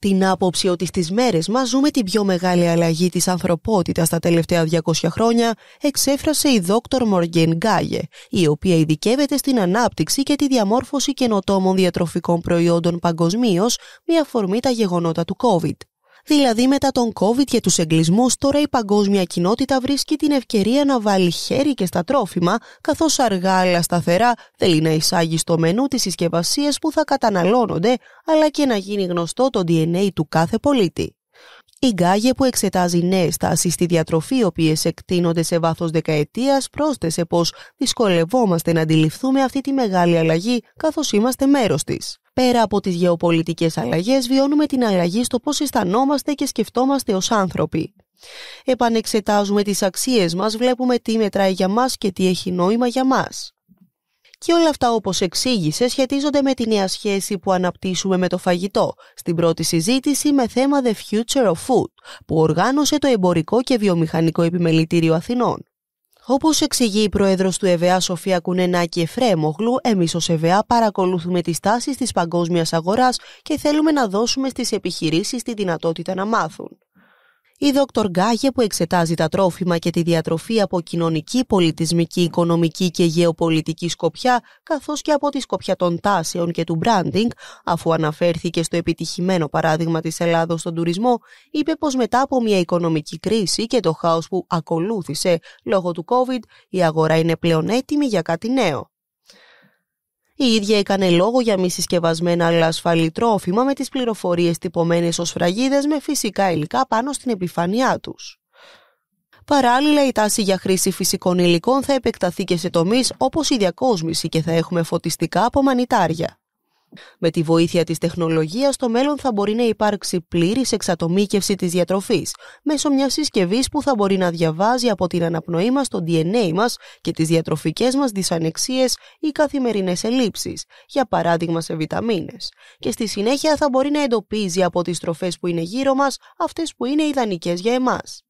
την άποψη ότι στις μέρες μας ζούμε την πιο μεγάλη αλλαγή της ανθρωπότητας τα τελευταία 200 χρόνια, εξέφρασε η δόκτωρ Μοργέν Γκάγε, η οποία ειδικεύεται στην ανάπτυξη και τη διαμόρφωση καινοτόμων διατροφικών προϊόντων παγκοσμίως με αφορμή τα γεγονότα του COVID. Δηλαδή μετά τον COVID και τους εγκλισμούς τώρα η παγκόσμια κοινότητα βρίσκει την ευκαιρία να βάλει χέρι και στα τρόφιμα καθώς αργά αλλά σταθερά θέλει να εισάγει στο μενού τις συσκευασίες που θα καταναλώνονται αλλά και να γίνει γνωστό το DNA του κάθε πολίτη. Η Γκάγε που εξετάζει νέες τάσεις στη διατροφή, οι οποίες εκτείνονται σε βάθος δεκαετίας, πρόσθεσε πως δυσκολευόμαστε να αντιληφθούμε αυτή τη μεγάλη αλλαγή καθώς είμαστε μέρος της. Πέρα από τις γεωπολιτικές αλλαγές, βιώνουμε την αλλαγή στο πώς αισθανόμαστε και σκεφτόμαστε ως άνθρωποι. Επανεξετάζουμε τις αξίες μας, βλέπουμε τι μετράει για μας και τι έχει νόημα για μας. Και όλα αυτά όπως εξήγησε σχετίζονται με τη νέα σχέση που αναπτύσσουμε με το φαγητό στην πρώτη συζήτηση με θέμα The Future of Food που οργάνωσε το Εμπορικό και Βιομηχανικό Επιμελητήριο Αθηνών. Όπως εξηγεί η πρόεδρος του ΕΒΑ Σοφία Κουνενάκη Εφρέμογλου, εμείς ως ΕΒΑ παρακολουθούμε τις τάσεις της παγκόσμιας αγοράς και θέλουμε να δώσουμε στις επιχειρήσεις τη δυνατότητα να μάθουν. Η Δόκτωρ Γκάγε που εξετάζει τα τρόφιμα και τη διατροφή από κοινωνική, πολιτισμική, οικονομική και γεωπολιτική σκοπιά, καθώς και από τη σκοπιά των τάσεων και του branding, αφού αναφέρθηκε στο επιτυχημένο παράδειγμα της Ελλάδος στον τουρισμό, είπε πως μετά από μια οικονομική κρίση και το χάος που ακολούθησε λόγω του COVID, η αγορά είναι πλέον έτοιμη για κάτι νέο. Η ίδια έκανε λόγο για μη συσκευασμένα αλλά ασφαλή τρόφιμα με τις πληροφορίες τυπωμένες ως φραγίδες με φυσικά υλικά πάνω στην επιφάνειά τους. Παράλληλα, η τάση για χρήση φυσικών υλικών θα επεκταθεί και σε τομείς όπως η διακόσμηση και θα έχουμε φωτιστικά από μανιτάρια. Με τη βοήθεια της τεχνολογίας, το μέλλον θα μπορεί να υπάρξει πλήρης εξατομίκευση της διατροφής, μέσω μιας συσκευής που θα μπορεί να διαβάζει από την αναπνοή μας το DNA μας και τις διατροφικές μας δυσανεξίες ή καθημερινές ελλείψεις, για παράδειγμα σε βιταμίνες. Και στη συνέχεια θα μπορεί να εντοπίζει από τις τροφές που είναι γύρω μας αυτές που είναι ιδανικές για εμάς.